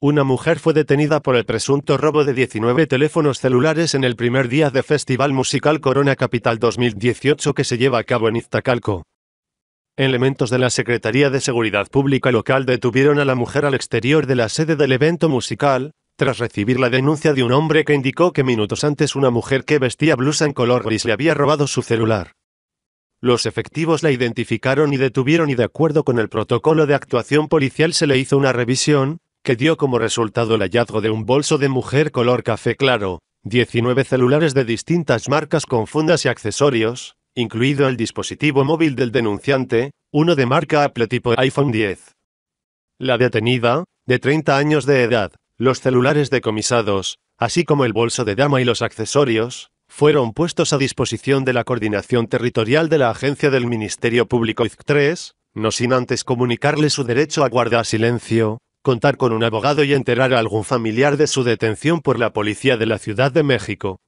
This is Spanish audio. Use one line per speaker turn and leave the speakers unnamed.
Una mujer fue detenida por el presunto robo de 19 teléfonos celulares en el primer día de Festival Musical Corona Capital 2018 que se lleva a cabo en Iztacalco. Elementos de la Secretaría de Seguridad Pública local detuvieron a la mujer al exterior de la sede del evento musical, tras recibir la denuncia de un hombre que indicó que minutos antes una mujer que vestía blusa en color gris le había robado su celular. Los efectivos la identificaron y detuvieron y de acuerdo con el protocolo de actuación policial se le hizo una revisión, que dio como resultado el hallazgo de un bolso de mujer color café claro, 19 celulares de distintas marcas con fundas y accesorios, incluido el dispositivo móvil del denunciante, uno de marca Apple tipo iPhone 10. La detenida, de 30 años de edad, los celulares decomisados, así como el bolso de dama y los accesorios, fueron puestos a disposición de la Coordinación Territorial de la Agencia del Ministerio Público IC3, no sin antes comunicarle su derecho a guardar silencio, contar con un abogado y enterar a algún familiar de su detención por la policía de la Ciudad de México.